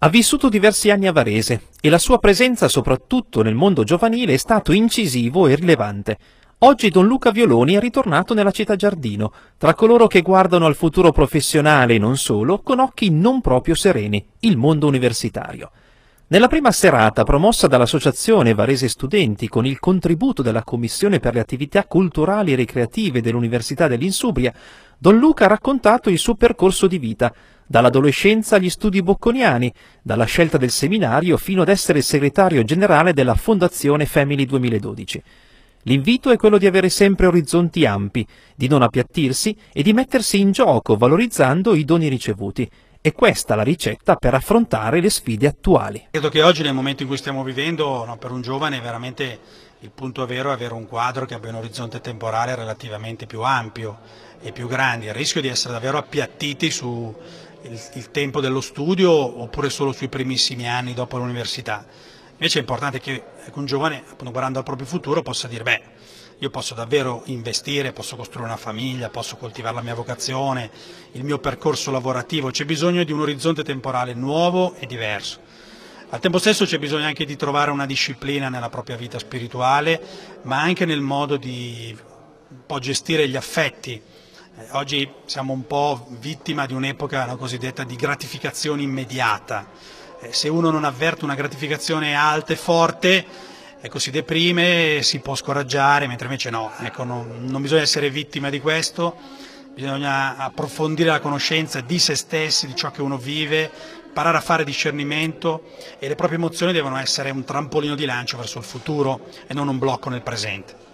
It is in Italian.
Ha vissuto diversi anni a Varese e la sua presenza soprattutto nel mondo giovanile è stato incisivo e rilevante. Oggi Don Luca Violoni è ritornato nella città Giardino, tra coloro che guardano al futuro professionale e non solo con occhi non proprio sereni, il mondo universitario. Nella prima serata, promossa dall'Associazione Varese Studenti con il contributo della Commissione per le attività culturali e ricreative dell'Università dell'Insubria, Don Luca ha raccontato il suo percorso di vita, dall'adolescenza agli studi bocconiani, dalla scelta del seminario fino ad essere segretario generale della Fondazione Family 2012. L'invito è quello di avere sempre orizzonti ampi, di non appiattirsi e di mettersi in gioco valorizzando i doni ricevuti. E questa è la ricetta per affrontare le sfide attuali. Credo che oggi nel momento in cui stiamo vivendo, no, per un giovane veramente il punto vero è avere un quadro che abbia un orizzonte temporale relativamente più ampio e più grande. Il rischio di essere davvero appiattiti su, il, il tempo dello studio oppure solo sui primissimi anni dopo l'università. Invece è importante che un giovane, appunto, guardando al proprio futuro, possa dire, beh, io posso davvero investire, posso costruire una famiglia, posso coltivare la mia vocazione, il mio percorso lavorativo, c'è bisogno di un orizzonte temporale nuovo e diverso. Al tempo stesso c'è bisogno anche di trovare una disciplina nella propria vita spirituale, ma anche nel modo di gestire gli affetti, eh, oggi siamo un po' vittima di un'epoca no, cosiddetta di gratificazione immediata. Eh, se uno non avverte una gratificazione alta e forte, ecco, si deprime, si può scoraggiare, mentre invece no, ecco, no, non bisogna essere vittima di questo, bisogna approfondire la conoscenza di se stessi, di ciò che uno vive, imparare a fare discernimento e le proprie emozioni devono essere un trampolino di lancio verso il futuro e non un blocco nel presente.